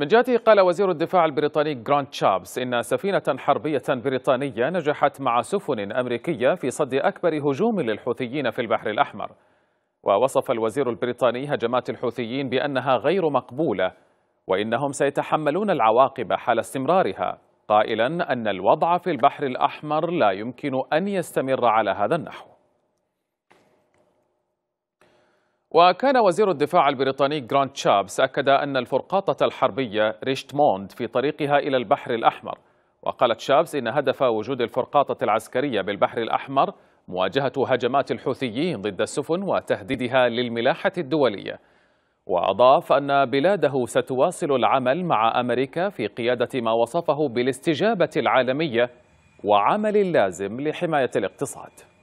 من جهته قال وزير الدفاع البريطاني جراند شابس إن سفينة حربية بريطانية نجحت مع سفن أمريكية في صد أكبر هجوم للحوثيين في البحر الأحمر ووصف الوزير البريطاني هجمات الحوثيين بأنها غير مقبولة وإنهم سيتحملون العواقب حال استمرارها قائلا أن الوضع في البحر الأحمر لا يمكن أن يستمر على هذا النحو وكان وزير الدفاع البريطاني جراند شابس أكد أن الفرقاطة الحربية ريشتموند في طريقها إلى البحر الأحمر وقالت شابس إن هدف وجود الفرقاطة العسكرية بالبحر الأحمر مواجهة هجمات الحوثيين ضد السفن وتهديدها للملاحة الدولية وأضاف أن بلاده ستواصل العمل مع أمريكا في قيادة ما وصفه بالاستجابة العالمية وعمل لازم لحماية الاقتصاد